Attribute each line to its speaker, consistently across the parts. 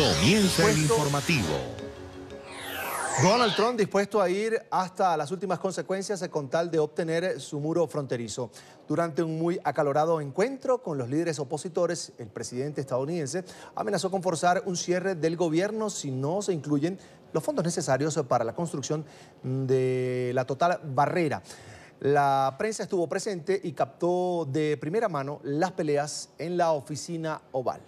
Speaker 1: Comienza
Speaker 2: el informativo.
Speaker 1: Donald Trump dispuesto a ir hasta las últimas consecuencias con tal de obtener su muro fronterizo. Durante un muy acalorado encuentro con los líderes opositores, el presidente estadounidense amenazó con forzar un cierre del gobierno si no se incluyen los fondos necesarios para la construcción de la total barrera. La prensa estuvo presente y captó de primera mano las peleas en la oficina oval.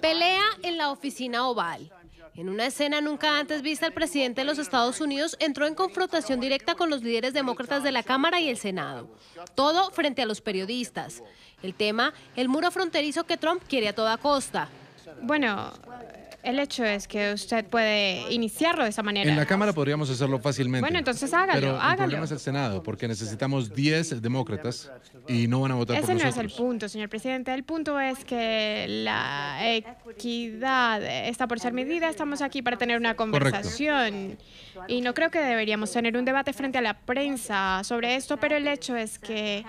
Speaker 3: Pelea en la oficina oval. En una escena nunca antes vista, el presidente de los Estados Unidos entró en confrontación directa con los líderes demócratas de la Cámara y el Senado, todo frente a los periodistas. El tema, el muro fronterizo que Trump quiere a toda costa. Bueno, el hecho es que usted puede
Speaker 4: iniciarlo de esa manera. En la
Speaker 5: Cámara podríamos hacerlo fácilmente. Bueno,
Speaker 4: entonces hágalo, pero hágalo. El
Speaker 5: el Senado, porque necesitamos 10 demócratas y no van a votar Ese no es el
Speaker 4: punto, señor presidente. El punto es que la equidad está por ser medida. Estamos aquí para tener una conversación. Y no creo que deberíamos tener un debate frente a la prensa sobre esto, pero el hecho es que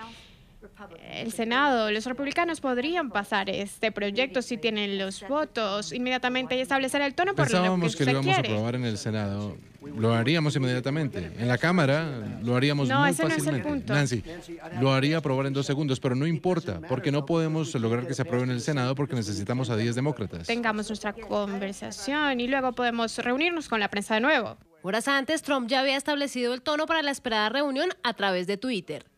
Speaker 4: el Senado, los republicanos podrían pasar este proyecto si tienen los votos inmediatamente y establecer el tono por lo que, que lo íbamos a aprobar
Speaker 5: en el Senado. Lo haríamos inmediatamente. En la Cámara lo haríamos muy fácilmente. No es el Nancy, lo haría aprobar en dos segundos, pero no importa, porque no podemos lograr que se apruebe en el Senado porque necesitamos a 10 demócratas.
Speaker 3: Tengamos nuestra conversación y luego podemos reunirnos con la prensa de nuevo. Horas antes, Trump ya había establecido el tono para la esperada reunión a través de Twitter.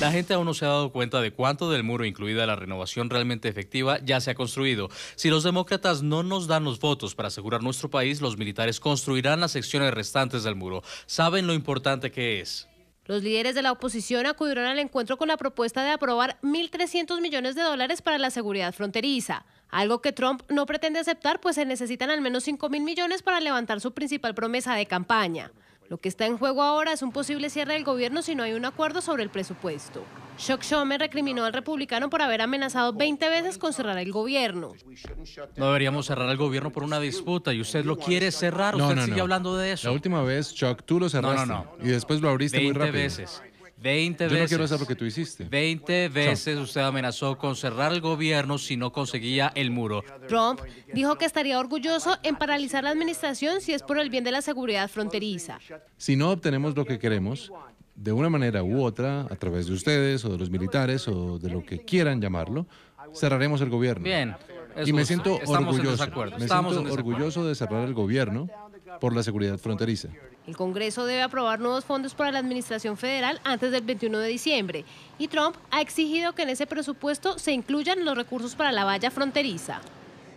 Speaker 6: La gente aún no se ha dado cuenta de cuánto del muro, incluida la renovación realmente efectiva, ya se ha construido. Si los demócratas no nos dan los votos para asegurar nuestro país, los militares construirán las secciones restantes del muro. Saben lo importante que es.
Speaker 3: Los líderes de la oposición acudieron al encuentro con la propuesta de aprobar 1.300 millones de dólares para la seguridad fronteriza, algo que Trump no pretende aceptar pues se necesitan al menos 5.000 millones para levantar su principal promesa de campaña. Lo que está en juego ahora es un posible cierre del gobierno si no hay un acuerdo sobre el presupuesto. Chuck Schumer recriminó al republicano por haber amenazado 20 veces con cerrar el gobierno.
Speaker 6: No deberíamos cerrar el gobierno por una disputa y usted lo quiere cerrar. No, usted sigue hablando de eso. La última
Speaker 5: vez, Chuck, tú lo cerraste. Y después lo abriste muy rápido. veces.
Speaker 6: Veinte veces. no quiero tú hiciste. 20 veces usted amenazó con cerrar el gobierno
Speaker 5: si no conseguía el muro.
Speaker 3: Trump dijo que estaría orgulloso en paralizar la administración si es por el bien de la seguridad fronteriza.
Speaker 5: Si no obtenemos lo que queremos, de una manera u otra, a través de ustedes o de los militares o de lo que quieran llamarlo, cerraremos el gobierno. Bien. y me siento orgulloso. siento orgulloso de cerrar el gobierno por la seguridad fronteriza.
Speaker 3: El Congreso debe aprobar nuevos fondos para la Administración Federal antes del 21 de diciembre y Trump ha exigido que en ese presupuesto se incluyan los recursos para la valla fronteriza.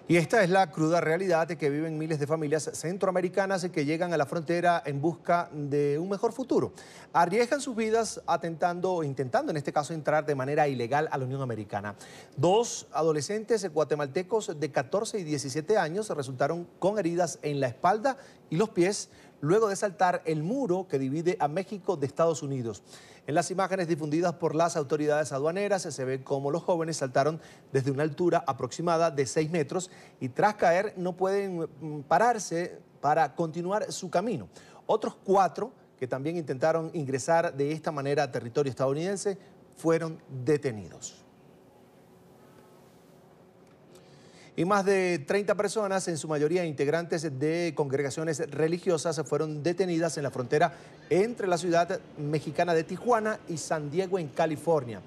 Speaker 1: Y esta es la cruda realidad de que viven miles de familias centroamericanas que llegan a la frontera en busca de un mejor futuro. Arriesgan sus vidas atentando, intentando en este caso entrar de manera ilegal a la Unión Americana. Dos adolescentes guatemaltecos de 14 y 17 años resultaron con heridas en la espalda y los pies luego de saltar el muro que divide a México de Estados Unidos. En las imágenes difundidas por las autoridades aduaneras se ve cómo los jóvenes saltaron desde una altura aproximada de 6 metros y tras caer no pueden mm, pararse para continuar su camino. Otros cuatro que también intentaron ingresar de esta manera a territorio estadounidense fueron detenidos. y más de 30 personas, en su mayoría integrantes de congregaciones religiosas, fueron detenidas en la frontera entre la ciudad mexicana de Tijuana y San Diego en California.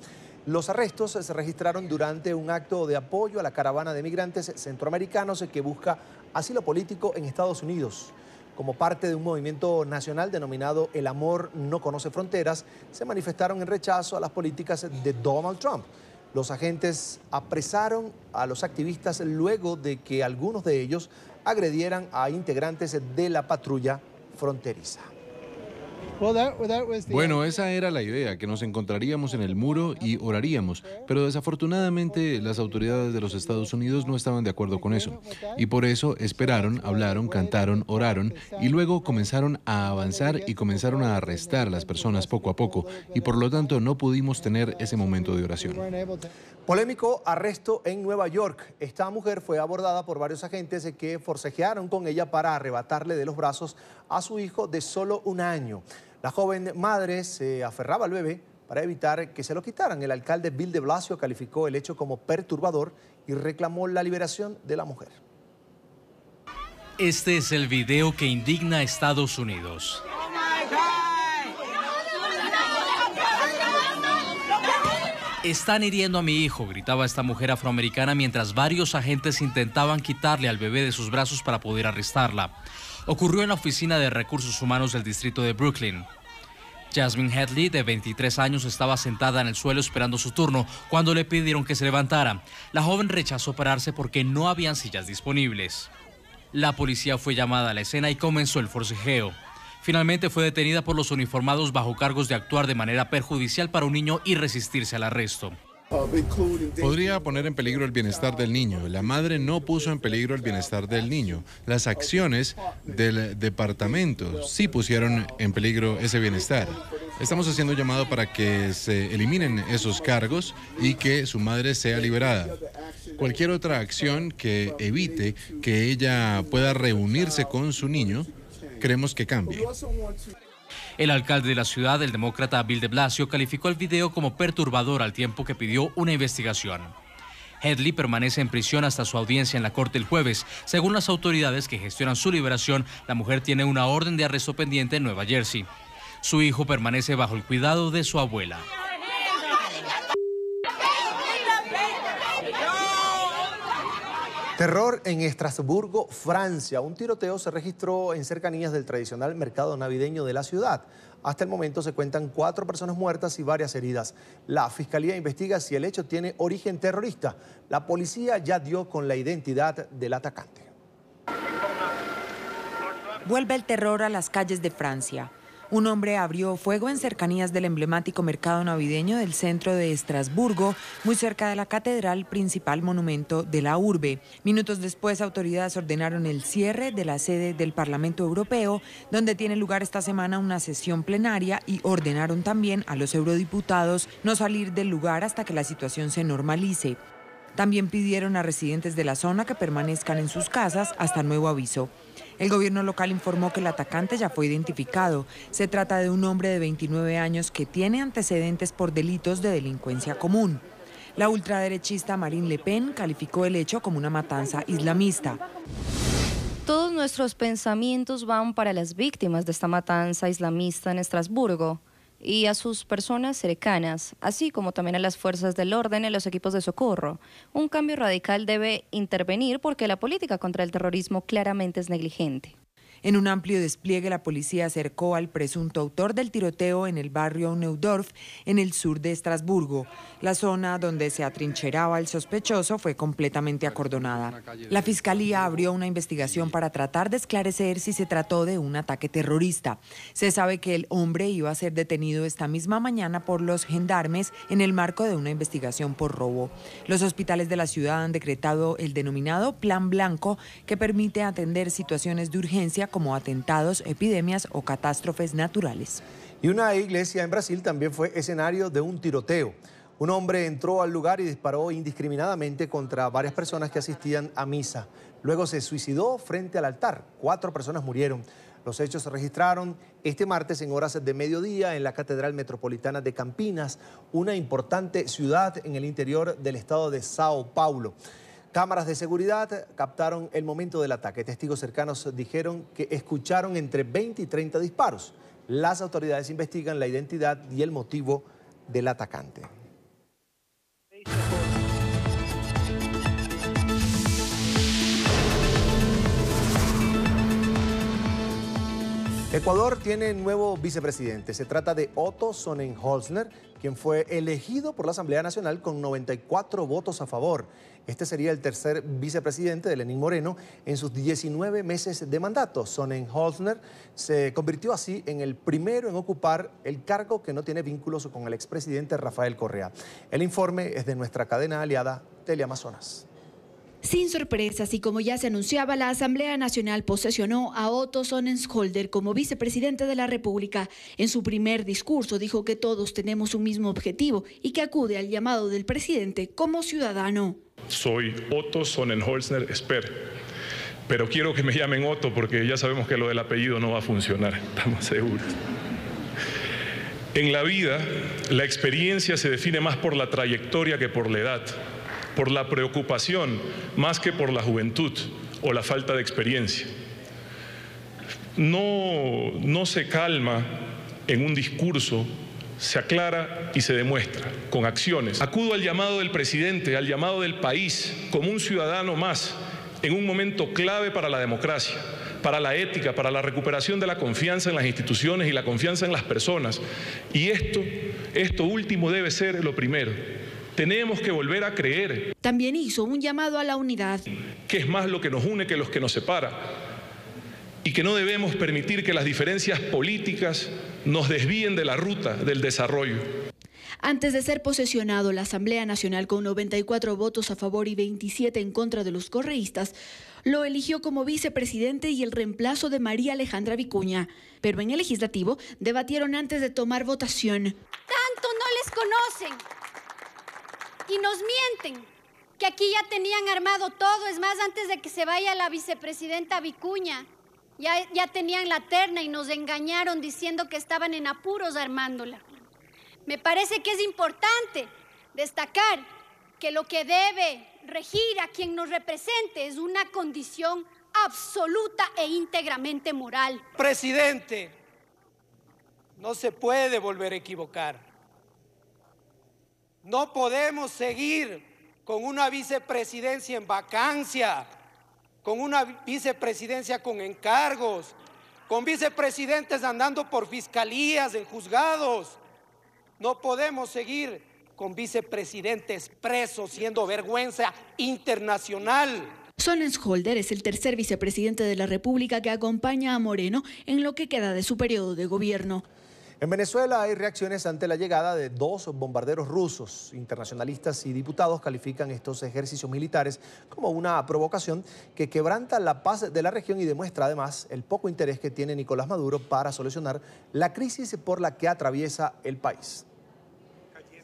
Speaker 1: Los arrestos se registraron durante un acto de apoyo a la caravana de migrantes centroamericanos que busca asilo político en Estados Unidos. Como parte de un movimiento nacional denominado El Amor No Conoce Fronteras, se manifestaron en rechazo a las políticas de Donald Trump. Los agentes apresaron a los activistas luego de que algunos de ellos agredieran a integrantes de la patrulla fronteriza. Bueno,
Speaker 5: esa era la idea, que nos encontraríamos en el muro y oraríamos, pero desafortunadamente las autoridades de los Estados Unidos no estaban de acuerdo con eso. Y por eso esperaron, hablaron, cantaron, oraron y luego comenzaron a avanzar y comenzaron a arrestar a las personas poco a poco y por lo tanto no pudimos tener ese momento de oración.
Speaker 1: Polémico arresto en Nueva York. Esta mujer fue abordada por varios agentes que forcejearon con ella para arrebatarle de los brazos a su hijo de solo un año. La joven madre se aferraba al bebé para evitar que se lo quitaran. El alcalde Bill de Blasio calificó el hecho como perturbador y reclamó la liberación de la mujer.
Speaker 6: Este es el video que indigna a Estados Unidos. Están hiriendo a mi hijo, gritaba esta mujer afroamericana mientras varios agentes intentaban quitarle al bebé de sus brazos para poder arrestarla ocurrió en la Oficina de Recursos Humanos del Distrito de Brooklyn. Jasmine Headley, de 23 años, estaba sentada en el suelo esperando su turno cuando le pidieron que se levantara. La joven rechazó pararse porque no habían sillas disponibles. La policía fue llamada a la escena y comenzó el forcejeo. Finalmente fue detenida por los uniformados bajo cargos de actuar de manera perjudicial para un niño y resistirse al arresto.
Speaker 5: Podría poner en peligro el bienestar del niño. La madre no puso en peligro el bienestar del niño. Las acciones del departamento sí pusieron en peligro ese bienestar. Estamos haciendo un llamado para que se eliminen esos cargos y que su madre sea liberada. Cualquier otra acción que evite que ella pueda reunirse con su niño, creemos que cambie.
Speaker 6: El alcalde de la ciudad, el demócrata Bill de Blasio, calificó el video como perturbador al tiempo que pidió una investigación. Headley permanece en prisión hasta su audiencia en la corte el jueves. Según las autoridades que gestionan su liberación, la mujer tiene una orden de arresto pendiente en Nueva Jersey. Su hijo permanece bajo el cuidado de
Speaker 1: su abuela. Terror en Estrasburgo, Francia. Un tiroteo se registró en cercanías del tradicional mercado navideño de la ciudad. Hasta el momento se cuentan cuatro personas muertas y varias heridas. La fiscalía investiga si el hecho tiene origen terrorista. La policía ya dio con la identidad del atacante.
Speaker 7: Vuelve el terror a las calles de Francia. Un hombre abrió fuego en cercanías del emblemático mercado navideño del centro de Estrasburgo, muy cerca de la catedral, principal monumento de la urbe. Minutos después, autoridades ordenaron el cierre de la sede del Parlamento Europeo, donde tiene lugar esta semana una sesión plenaria y ordenaron también a los eurodiputados no salir del lugar hasta que la situación se normalice. También pidieron a residentes de la zona que permanezcan en sus casas hasta nuevo aviso. El gobierno local informó que el atacante ya fue identificado. Se trata de un hombre de 29 años que tiene antecedentes por delitos de delincuencia común. La ultraderechista Marine Le Pen calificó el hecho como una matanza islamista.
Speaker 8: Todos nuestros pensamientos
Speaker 6: van para las víctimas de esta matanza islamista en Estrasburgo y a sus personas cercanas, así como también a las fuerzas del orden y los equipos de socorro. Un cambio radical debe intervenir porque la política contra el terrorismo claramente es negligente.
Speaker 7: En un amplio despliegue, la policía acercó al presunto autor del tiroteo en el barrio Neudorf, en el sur de Estrasburgo. La zona donde se atrincheraba el sospechoso fue completamente acordonada. La fiscalía abrió una investigación para tratar de esclarecer si se trató de un ataque terrorista. Se sabe que el hombre iba a ser detenido esta misma mañana por los gendarmes en el marco de una investigación por robo. Los hospitales de la ciudad han decretado el denominado Plan Blanco, que permite atender situaciones de urgencia como atentados, epidemias o catástrofes naturales. Y una iglesia en
Speaker 1: Brasil también fue escenario de un tiroteo. Un hombre entró al lugar y disparó indiscriminadamente contra varias personas que asistían a misa. Luego se suicidó frente al altar. Cuatro personas murieron. Los hechos se registraron este martes en horas de mediodía en la Catedral Metropolitana de Campinas, una importante ciudad en el interior del estado de Sao Paulo. Cámaras de seguridad captaron el momento del ataque. Testigos cercanos dijeron que escucharon entre 20 y 30 disparos. Las autoridades investigan la identidad y el motivo del atacante. Ecuador tiene nuevo vicepresidente. Se trata de Otto Sonnenholzner, quien fue elegido por la Asamblea Nacional con 94 votos a favor. Este sería el tercer vicepresidente de Lenín Moreno en sus 19 meses de mandato. Sonnenholzner se convirtió así en el primero en ocupar el cargo que no tiene vínculos con el expresidente Rafael Correa. El informe es de nuestra cadena aliada Teleamazonas.
Speaker 8: Sin sorpresas y como ya se anunciaba, la Asamblea Nacional posesionó a Otto Sonnenholzner como vicepresidente de la República. En su primer discurso dijo que todos tenemos un mismo objetivo y que acude al llamado del presidente como ciudadano.
Speaker 9: Soy Otto Sonnenholzner Sper, Pero quiero que me llamen Otto porque ya sabemos que lo del apellido no va a funcionar, estamos seguros. En la vida, la experiencia se define más por la trayectoria que por la edad por la preocupación más que por la juventud o la falta de experiencia. No, no se calma en un discurso, se aclara y se demuestra con acciones. Acudo al llamado del presidente, al llamado del país, como un ciudadano más, en un momento clave para la democracia, para la ética, para la recuperación de la confianza en las instituciones y la confianza en las personas. Y esto, esto último debe ser lo primero. Tenemos que volver a creer.
Speaker 8: También hizo un llamado a la unidad.
Speaker 9: Que es más lo que nos une que los que nos separa? Y que no debemos permitir que las diferencias políticas nos desvíen de la ruta del desarrollo.
Speaker 8: Antes de ser posesionado, la Asamblea Nacional, con 94 votos a favor y 27 en contra de los correístas, lo eligió como vicepresidente y el reemplazo de María Alejandra Vicuña. Pero en el legislativo debatieron antes de tomar votación. ¡Tanto no les conocen! y nos mienten que aquí ya tenían armado todo. Es más, antes de que se vaya la vicepresidenta Vicuña, ya, ya tenían la terna y nos engañaron diciendo que estaban en apuros armándola. Me parece que es importante destacar que lo que debe regir a quien nos represente es una condición absoluta e íntegramente moral.
Speaker 10: Presidente, no se puede volver a equivocar. No podemos seguir con una vicepresidencia en vacancia, con una vicepresidencia con encargos, con vicepresidentes andando por fiscalías, en juzgados. No podemos seguir con vicepresidentes presos siendo vergüenza
Speaker 1: internacional.
Speaker 8: Holder es el tercer vicepresidente de la República que acompaña a Moreno en lo que queda de su periodo de gobierno.
Speaker 1: En Venezuela hay reacciones ante la llegada de dos bombarderos rusos. Internacionalistas y diputados califican estos ejercicios militares como una provocación que quebranta la paz de la región y demuestra además el poco interés que tiene Nicolás Maduro para solucionar la crisis por la que atraviesa el país.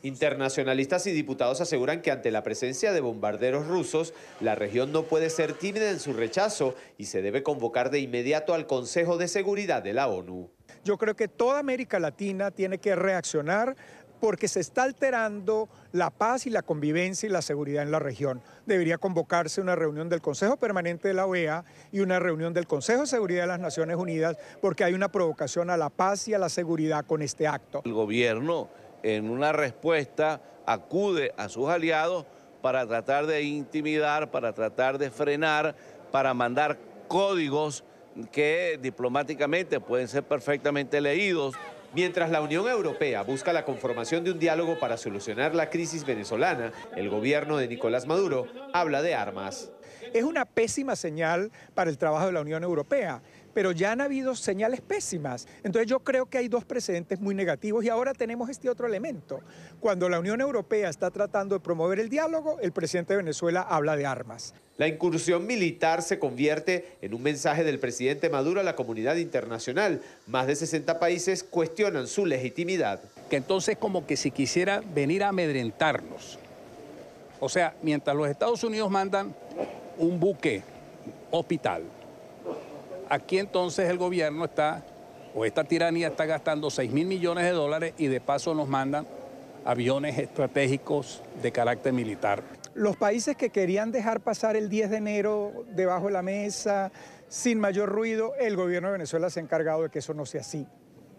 Speaker 10: Internacionalistas y diputados aseguran que ante la presencia de bombarderos rusos, la región no puede ser tímida en su rechazo y se debe convocar de inmediato al Consejo
Speaker 11: de Seguridad de la ONU. Yo creo que toda América Latina tiene que reaccionar porque se está alterando la paz y la convivencia y la seguridad en la región. Debería convocarse una reunión del Consejo Permanente de la OEA y una reunión del Consejo de Seguridad de las Naciones Unidas porque hay una provocación a la paz y a la seguridad con este acto. El
Speaker 10: gobierno en una respuesta acude a sus aliados para tratar de intimidar, para tratar de frenar, para mandar códigos que diplomáticamente pueden ser perfectamente leídos. Mientras la Unión Europea busca la conformación de un diálogo para solucionar la crisis venezolana, el gobierno de Nicolás Maduro habla
Speaker 11: de armas. Es una pésima señal para el trabajo de la Unión Europea pero ya han habido señales pésimas. Entonces yo creo que hay dos precedentes muy negativos y ahora tenemos este otro elemento. Cuando la Unión Europea está tratando de promover el diálogo, el presidente de Venezuela habla de armas.
Speaker 10: La incursión militar se convierte en un mensaje del presidente Maduro a la comunidad internacional. Más de 60 países cuestionan su legitimidad. Que entonces como
Speaker 11: que si quisiera venir a amedrentarnos. O sea, mientras los Estados Unidos mandan un buque hospital, aquí entonces el gobierno está, o esta tiranía está gastando 6 mil millones de dólares y de paso nos mandan aviones estratégicos de carácter militar. Los países que querían dejar pasar el 10 de enero debajo de la mesa, sin mayor ruido, el gobierno de Venezuela se ha encargado de que eso no sea así.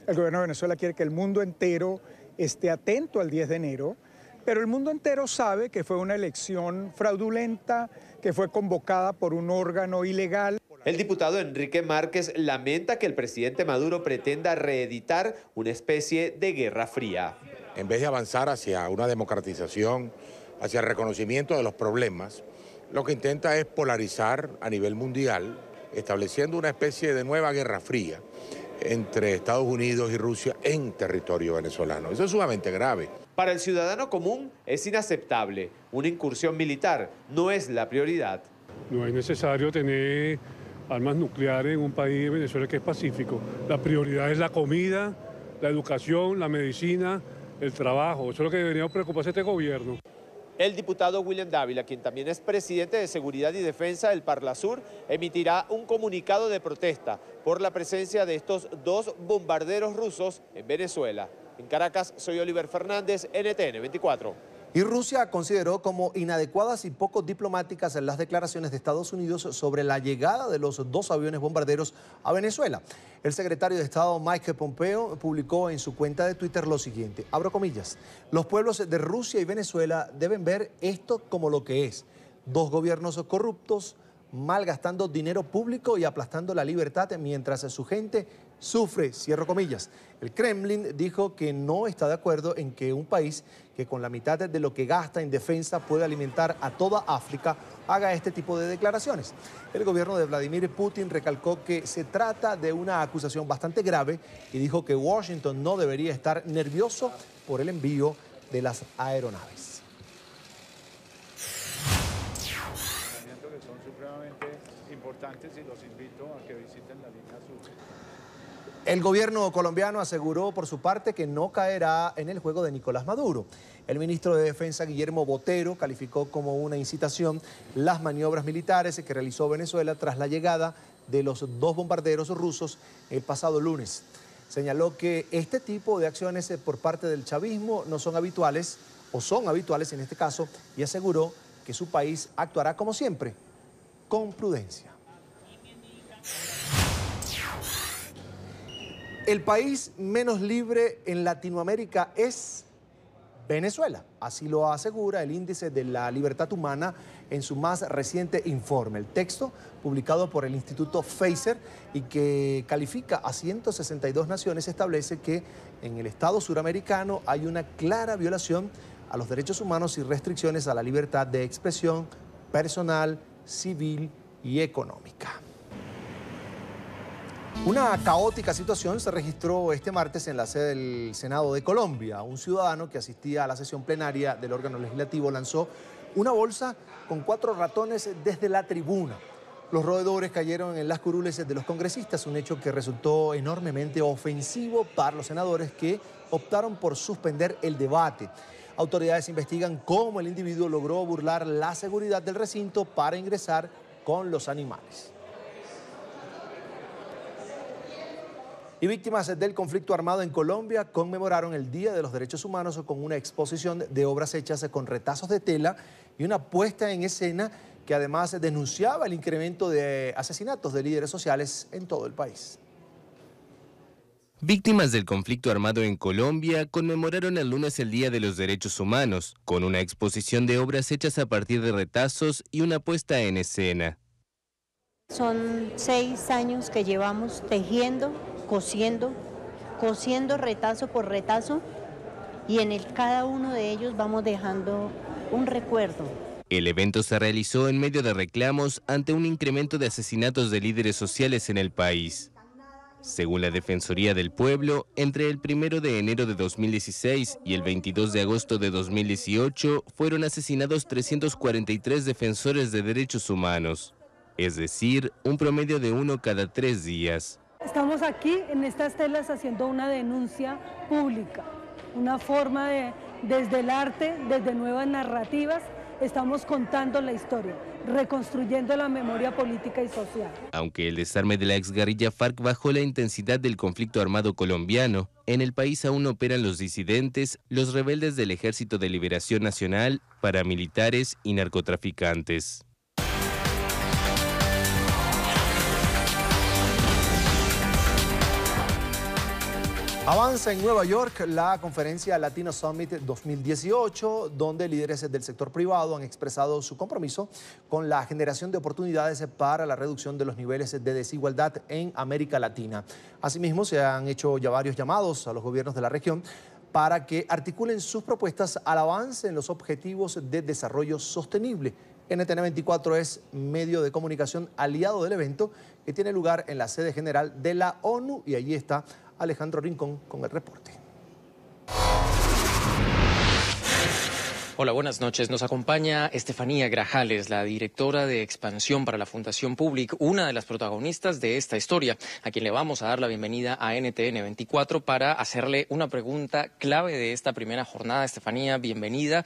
Speaker 11: El gobierno de Venezuela quiere que el mundo entero esté atento al 10 de enero, pero el mundo entero sabe que fue una elección fraudulenta, que fue convocada por un órgano ilegal.
Speaker 10: El diputado Enrique Márquez lamenta que el presidente Maduro pretenda reeditar una especie de guerra fría. En vez de avanzar hacia una democratización, hacia el reconocimiento de los problemas,
Speaker 5: lo que intenta es polarizar a nivel mundial, estableciendo una especie de nueva guerra
Speaker 10: fría entre Estados Unidos y Rusia en territorio venezolano. Eso es sumamente grave. Para el ciudadano común es inaceptable. Una incursión militar no es
Speaker 9: la prioridad. No es necesario tener armas nucleares en un país de Venezuela que es pacífico. La prioridad es la comida, la educación, la medicina, el trabajo. Eso es lo que debería preocuparse este gobierno. El diputado William Dávila, quien también es presidente
Speaker 10: de Seguridad y Defensa del Parla Sur, emitirá un comunicado de protesta por la presencia de estos dos bombarderos rusos en Venezuela. En Caracas, soy Oliver Fernández, NTN 24.
Speaker 1: Y Rusia consideró como inadecuadas y poco diplomáticas las declaraciones de Estados Unidos sobre la llegada de los dos aviones bombarderos a Venezuela. El secretario de Estado Mike Pompeo publicó en su cuenta de Twitter lo siguiente, abro comillas, los pueblos de Rusia y Venezuela deben ver esto como lo que es, dos gobiernos corruptos, malgastando dinero público y aplastando la libertad mientras su gente sufre, cierro comillas. El Kremlin dijo que no está de acuerdo en que un país que con la mitad de lo que gasta en defensa puede alimentar a toda África haga este tipo de declaraciones. El gobierno de Vladimir Putin recalcó que se trata de una acusación bastante grave y dijo que Washington no debería estar nervioso por el envío de las aeronaves.
Speaker 10: importantes y los invito a que visiten
Speaker 1: el gobierno colombiano aseguró por su parte que no caerá en el juego de Nicolás Maduro. El ministro de Defensa, Guillermo Botero, calificó como una incitación las maniobras militares que realizó Venezuela tras la llegada de los dos bombarderos rusos el pasado lunes. Señaló que este tipo de acciones eh, por parte del chavismo no son habituales, o son habituales en este caso, y aseguró que su país actuará como siempre, con prudencia. El país menos libre en Latinoamérica es Venezuela. Así lo asegura el índice de la libertad humana en su más reciente informe. El texto, publicado por el Instituto Facer y que califica a 162 naciones, establece que en el Estado suramericano hay una clara violación a los derechos humanos y restricciones a la libertad de expresión personal, civil y económica. Una caótica situación se registró este martes en la sede del Senado de Colombia. Un ciudadano que asistía a la sesión plenaria del órgano legislativo lanzó una bolsa con cuatro ratones desde la tribuna. Los roedores cayeron en las curules de los congresistas, un hecho que resultó enormemente ofensivo para los senadores que optaron por suspender el debate. Autoridades investigan cómo el individuo logró burlar la seguridad del recinto para ingresar con los animales. y víctimas del conflicto armado en Colombia conmemoraron el Día de los Derechos Humanos con una exposición de obras hechas con retazos de tela y una puesta en escena que además denunciaba el incremento de asesinatos de líderes sociales en todo el país.
Speaker 2: Víctimas del conflicto armado en Colombia conmemoraron el lunes el Día de los Derechos Humanos, con una exposición de obras hechas a partir de retazos y una puesta en escena.
Speaker 3: Son seis años que llevamos tejiendo, cosiendo, cosiendo retazo por retazo y en el, cada uno de ellos vamos dejando un recuerdo.
Speaker 2: El evento se realizó en medio de reclamos ante un incremento de asesinatos de líderes sociales en el país. Según la Defensoría del Pueblo, entre el 1 de enero de 2016 y el 22 de agosto de 2018 fueron asesinados 343 defensores de derechos humanos es decir, un promedio de uno cada tres días.
Speaker 8: Estamos aquí en estas telas haciendo una denuncia pública, una forma de, desde el arte, desde nuevas narrativas, estamos contando la historia, reconstruyendo la memoria política y social.
Speaker 2: Aunque el desarme de la exguerrilla FARC bajó la intensidad del conflicto armado colombiano, en el país aún operan los disidentes, los rebeldes del Ejército de Liberación Nacional, paramilitares y narcotraficantes.
Speaker 1: Avanza en Nueva York la conferencia Latino Summit 2018, donde líderes del sector privado han expresado su compromiso con la generación de oportunidades para la reducción de los niveles de desigualdad en América Latina. Asimismo, se han hecho ya varios llamados a los gobiernos de la región para que articulen sus propuestas al avance en los objetivos de desarrollo sostenible NTN24 es medio de comunicación aliado del evento que tiene lugar en la sede general de la ONU y allí está Alejandro Rincón con el reporte.
Speaker 12: Hola, buenas noches. Nos acompaña Estefanía Grajales, la directora de expansión para la Fundación Public, una de las protagonistas de esta historia, a quien le vamos a dar la bienvenida a NTN 24 para hacerle una pregunta clave de esta primera jornada. Estefanía, bienvenida.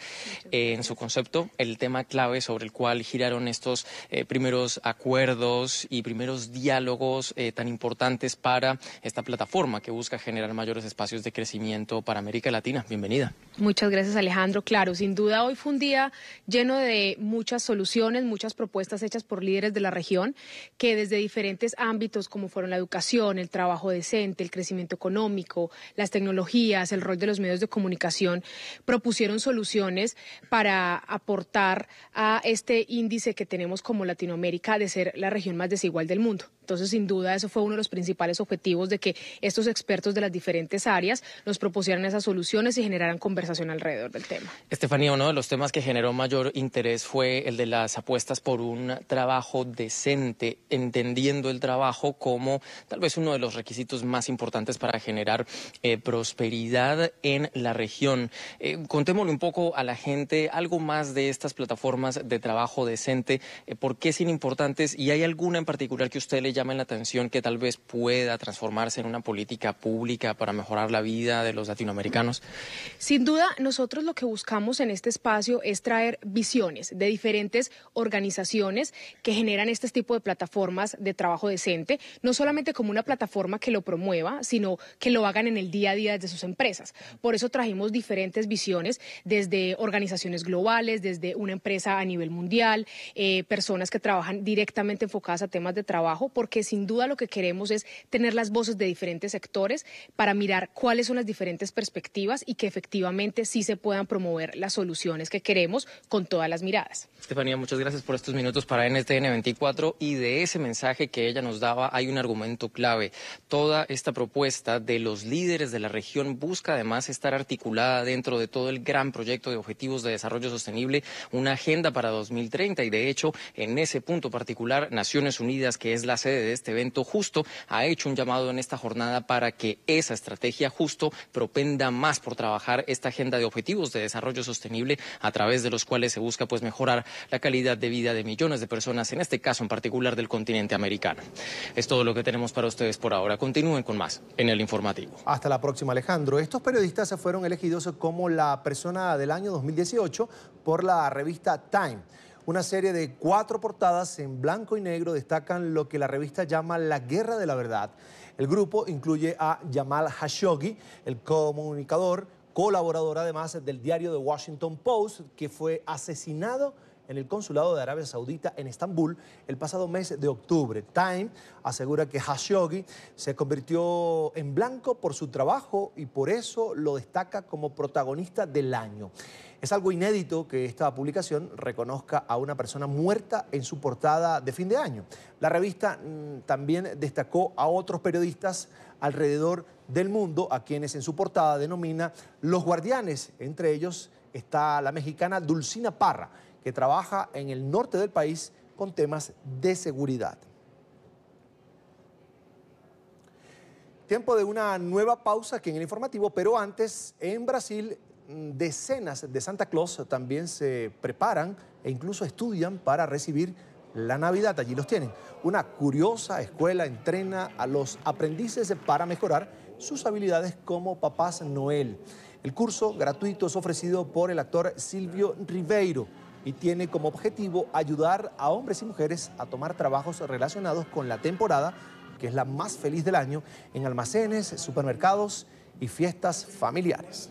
Speaker 12: en su concepto, el tema clave sobre el cual giraron estos eh, primeros acuerdos y primeros diálogos eh, tan importantes para esta plataforma que busca generar mayores espacios de crecimiento para América Latina. Bienvenida.
Speaker 13: Muchas gracias, Alejandro. Claro, sin duda hoy fue un día lleno de muchas soluciones, muchas propuestas hechas por líderes de la región que desde diferentes ámbitos como fueron la educación, el trabajo decente, el crecimiento económico, las tecnologías, el rol de los medios de comunicación, propusieron soluciones para aportar a este índice que tenemos como Latinoamérica de ser la región más desigual del mundo. Entonces, sin duda, eso fue uno de los principales objetivos de que estos expertos de las diferentes áreas nos propusieran esas soluciones y generaran conversación alrededor del tema.
Speaker 12: Estefanía, uno de los temas que generó mayor interés fue el de las apuestas por un trabajo decente, entendiendo el trabajo como tal vez uno de los requisitos más importantes para generar eh, prosperidad en la región. Eh, contémosle un poco a la gente algo más de estas plataformas de trabajo decente, eh, por qué son importantes y hay alguna en particular que usted le llamen la atención que tal vez pueda transformarse en una política pública para mejorar la vida de los latinoamericanos? Sin duda,
Speaker 13: nosotros lo que buscamos en este espacio es traer visiones de diferentes organizaciones que generan este tipo de plataformas de trabajo decente, no solamente como una plataforma que lo promueva, sino que lo hagan en el día a día desde sus empresas. Por eso trajimos diferentes visiones desde organizaciones globales, desde una empresa a nivel mundial, eh, personas que trabajan directamente enfocadas a temas de trabajo, porque que sin duda lo que queremos es tener las voces de diferentes sectores para mirar cuáles son las diferentes perspectivas y que efectivamente sí se puedan promover las soluciones que queremos con todas las miradas.
Speaker 12: Estefanía, muchas gracias por estos minutos para NTN 24 y de ese mensaje que ella nos daba hay un argumento clave. Toda esta propuesta de los líderes de la región busca además estar articulada dentro de todo el gran proyecto de objetivos de desarrollo sostenible, una agenda para 2030 y de hecho en ese punto particular Naciones Unidas, que es la sede de este evento, Justo, ha hecho un llamado en esta jornada para que esa estrategia Justo propenda más por trabajar esta agenda de objetivos de desarrollo sostenible a través de los cuales se busca pues mejorar la calidad de vida de millones de personas, en este caso en particular del continente americano. Es todo lo que tenemos para ustedes por ahora. Continúen con más en el informativo.
Speaker 1: Hasta la próxima, Alejandro. Estos periodistas fueron elegidos como la persona del año 2018 por la revista Time. Una serie de cuatro portadas en blanco y negro destacan lo que la revista llama la guerra de la verdad. El grupo incluye a Yamal Khashoggi, el comunicador, colaborador además del diario The Washington Post, que fue asesinado en el consulado de Arabia Saudita en Estambul el pasado mes de octubre. Time asegura que Khashoggi se convirtió en blanco por su trabajo y por eso lo destaca como protagonista del año. Es algo inédito que esta publicación reconozca a una persona muerta en su portada de fin de año. La revista mm, también destacó a otros periodistas alrededor del mundo, a quienes en su portada denomina los guardianes. Entre ellos está la mexicana Dulcina Parra que trabaja en el norte del país con temas de seguridad. Tiempo de una nueva pausa aquí en el informativo, pero antes en Brasil mm, decenas de Santa Claus también se preparan e incluso estudian para recibir la Navidad. Allí los tienen. Una curiosa escuela entrena a los aprendices para mejorar sus habilidades como papás Noel. El curso gratuito es ofrecido por el actor Silvio Ribeiro y tiene como objetivo ayudar a hombres y mujeres a tomar trabajos relacionados con la temporada, que es la más feliz del año, en almacenes, supermercados y fiestas familiares.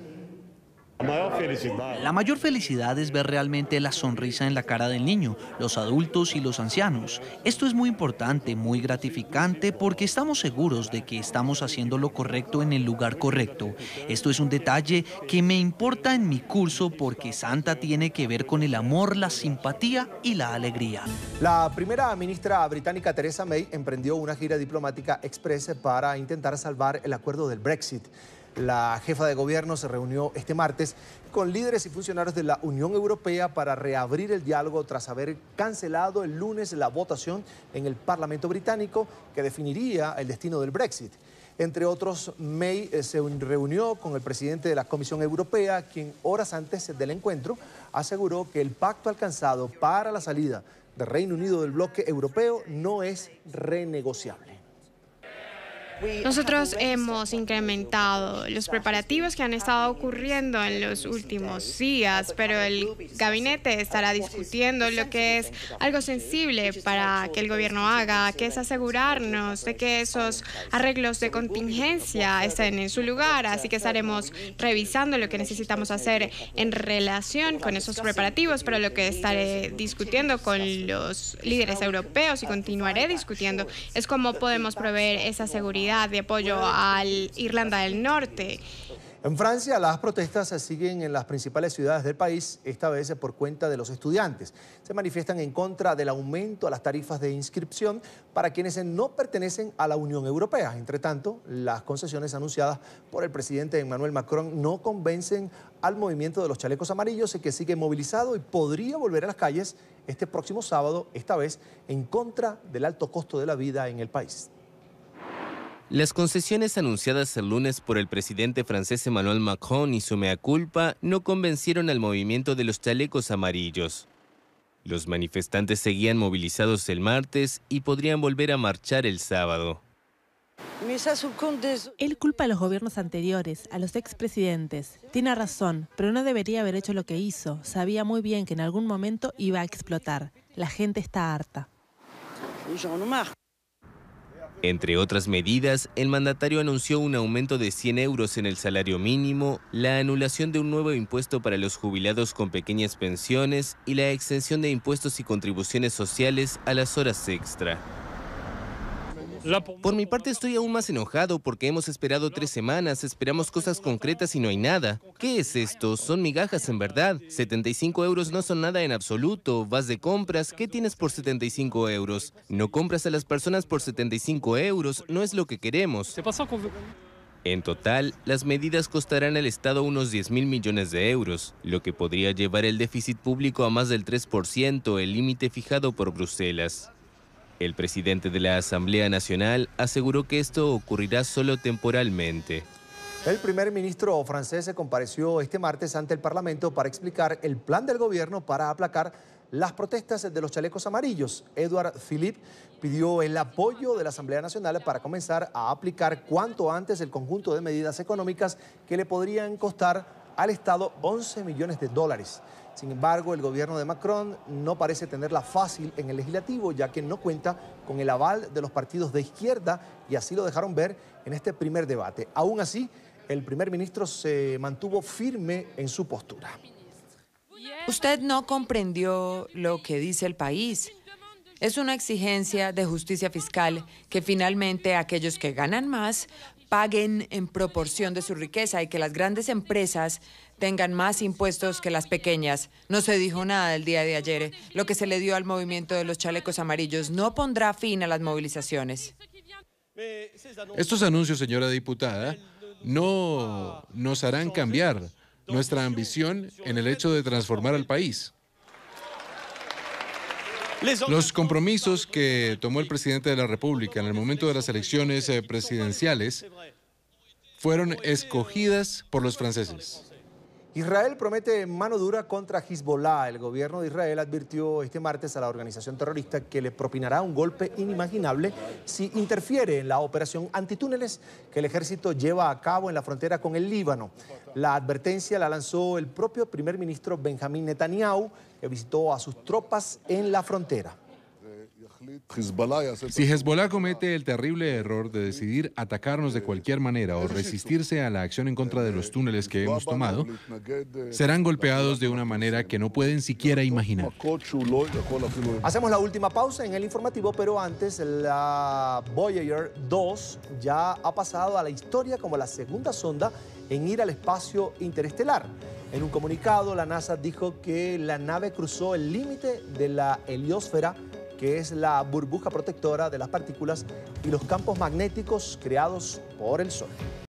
Speaker 10: La mayor felicidad es ver realmente la sonrisa en la cara del niño, los adultos
Speaker 1: y los ancianos. Esto es muy importante, muy gratificante, porque estamos seguros de que estamos haciendo lo correcto en el lugar correcto. Esto es un detalle que me importa en mi curso porque Santa tiene que ver con el amor, la simpatía y la alegría. La primera ministra británica Theresa May emprendió una gira diplomática express para intentar salvar el acuerdo del Brexit. La jefa de gobierno se reunió este martes con líderes y funcionarios de la Unión Europea para reabrir el diálogo tras haber cancelado el lunes la votación en el Parlamento británico que definiría el destino del Brexit. Entre otros, May eh, se reunió con el presidente de la Comisión Europea, quien horas antes del encuentro aseguró que el pacto alcanzado para la salida del Reino Unido del bloque europeo no es renegociable.
Speaker 4: Nosotros hemos incrementado los preparativos que han estado ocurriendo en los últimos días, pero el gabinete estará discutiendo lo que es algo sensible para que el gobierno haga, que es asegurarnos de que esos arreglos de contingencia estén en su lugar. Así que estaremos revisando lo que necesitamos hacer en relación con esos preparativos, pero lo que estaré discutiendo con los líderes europeos y continuaré discutiendo es cómo podemos proveer esa seguridad de apoyo al Irlanda del Norte.
Speaker 1: En Francia, las protestas se siguen en las principales ciudades del país, esta vez por cuenta de los estudiantes. Se manifiestan en contra del aumento a las tarifas de inscripción para quienes no pertenecen a la Unión Europea. Entre tanto, las concesiones anunciadas por el presidente Emmanuel Macron no convencen al movimiento de los chalecos amarillos, que sigue movilizado y podría volver a las calles este próximo sábado, esta vez en contra del alto costo de la vida en el país.
Speaker 2: Las concesiones anunciadas el lunes por el presidente francés Emmanuel Macron y su mea culpa no convencieron al movimiento de los chalecos amarillos. Los manifestantes seguían movilizados el martes y podrían volver a marchar el sábado.
Speaker 3: Él culpa a los gobiernos anteriores, a los expresidentes. Tiene razón, pero no debería haber hecho lo que hizo. Sabía muy bien que en algún momento iba a explotar. La gente está harta.
Speaker 2: Entre otras medidas, el mandatario anunció un aumento de 100 euros en el salario mínimo, la anulación de un nuevo impuesto para los jubilados con pequeñas pensiones y la extensión de impuestos y contribuciones sociales a las horas extra. Por mi parte estoy aún más enojado porque hemos esperado tres semanas, esperamos cosas concretas y no hay nada. ¿Qué es esto? Son migajas en verdad. 75 euros no son nada en absoluto. Vas de compras, ¿qué tienes por 75 euros? No compras a las personas por 75 euros, no es lo que queremos. En total, las medidas costarán al Estado unos 10 mil millones de euros, lo que podría llevar el déficit público a más del 3%, el límite fijado por Bruselas. El presidente de la Asamblea Nacional aseguró que esto ocurrirá solo temporalmente.
Speaker 1: El primer ministro francés se compareció este martes ante el Parlamento para explicar el plan del gobierno para aplacar las protestas de los chalecos amarillos. Edouard Philippe pidió el apoyo de la Asamblea Nacional para comenzar a aplicar cuanto antes el conjunto de medidas económicas que le podrían costar al Estado 11 millones de dólares. Sin embargo, el gobierno de Macron no parece tenerla fácil en el legislativo, ya que no cuenta con el aval de los partidos de izquierda y así lo dejaron ver en este primer debate. Aún así, el primer ministro se mantuvo firme en su postura.
Speaker 7: Usted no comprendió lo que dice el país. Es una exigencia de justicia fiscal que finalmente aquellos que ganan más paguen en proporción de su riqueza y que las grandes empresas tengan más impuestos que las pequeñas. No se dijo nada el día de ayer. Lo que se le dio al movimiento de los chalecos amarillos no pondrá fin a las movilizaciones.
Speaker 5: Estos anuncios, señora diputada, no nos harán cambiar nuestra ambición en el hecho de transformar al país. Los compromisos que tomó el presidente de la República en el momento de las elecciones eh, presidenciales fueron escogidas por los franceses.
Speaker 1: Israel promete mano dura contra Hezbollah. El gobierno de Israel advirtió este martes a la organización terrorista que le propinará un golpe inimaginable si interfiere en la operación antitúneles que el ejército lleva a cabo en la frontera con el Líbano. La advertencia la lanzó el propio primer ministro Benjamín Netanyahu, que visitó a sus tropas en la frontera.
Speaker 5: Si Hezbollah comete el terrible error de decidir atacarnos de cualquier manera o resistirse a la acción en contra de los eh, túneles que hemos tomado, eh, serán golpeados de una manera que no pueden siquiera imaginar.
Speaker 1: Hacemos la última pausa en el informativo, pero antes la Voyager 2 ya ha pasado a la historia como la segunda sonda en ir al espacio interestelar. En un comunicado, la NASA dijo que la nave cruzó el límite de la heliosfera que es la burbuja protectora de las partículas y los campos magnéticos creados por el Sol.